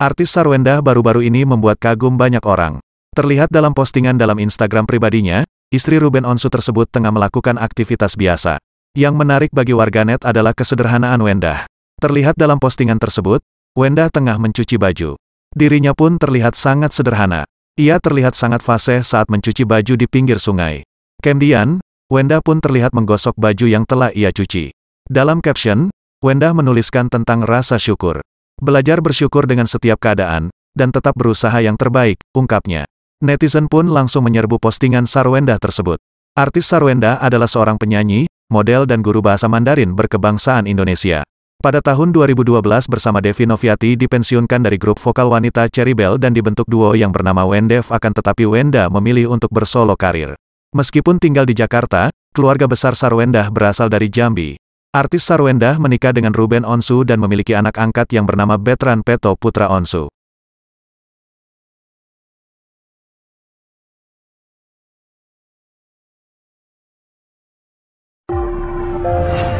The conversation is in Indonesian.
Artis Sarwenda baru-baru ini membuat kagum banyak orang. Terlihat dalam postingan dalam Instagram pribadinya, istri Ruben Onsu tersebut tengah melakukan aktivitas biasa. Yang menarik bagi warganet adalah kesederhanaan Wenda. Terlihat dalam postingan tersebut, Wenda tengah mencuci baju. Dirinya pun terlihat sangat sederhana. Ia terlihat sangat fasih saat mencuci baju di pinggir sungai. Kemudian, Wenda pun terlihat menggosok baju yang telah ia cuci. Dalam caption, Wenda menuliskan tentang rasa syukur. Belajar bersyukur dengan setiap keadaan, dan tetap berusaha yang terbaik, ungkapnya. Netizen pun langsung menyerbu postingan Sarwenda tersebut. Artis Sarwenda adalah seorang penyanyi, model dan guru bahasa Mandarin berkebangsaan Indonesia. Pada tahun 2012 bersama Devi Noviati dipensiunkan dari grup vokal wanita Cherry Bell dan dibentuk duo yang bernama Wendev akan tetapi Wenda memilih untuk bersolo karir. Meskipun tinggal di Jakarta, keluarga besar Sarwenda berasal dari Jambi. Artis Sarwendah menikah dengan Ruben Onsu dan memiliki anak angkat yang bernama Betran Peto Putra Onsu. Thank you.